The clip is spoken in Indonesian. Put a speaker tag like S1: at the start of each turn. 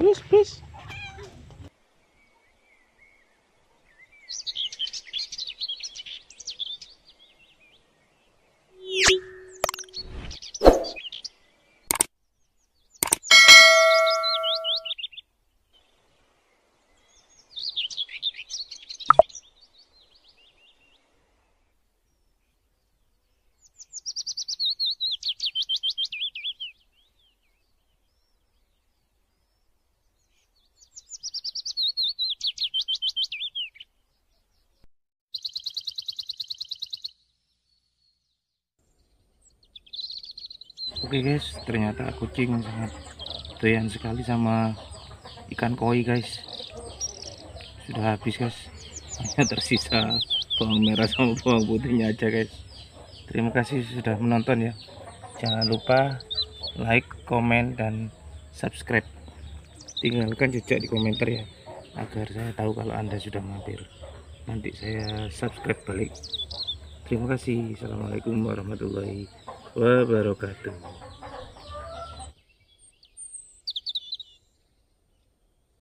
S1: Please, please.
S2: oke okay guys ternyata kucing sangat doyan sekali sama ikan koi guys sudah habis guys hanya tersisa bawang merah sama bawang putihnya aja guys terima kasih sudah menonton ya jangan lupa like komen dan subscribe tinggalkan jejak di komentar ya agar saya tahu kalau anda sudah mampir nanti saya subscribe balik terima kasih assalamualaikum warahmatullahi wabarakatuh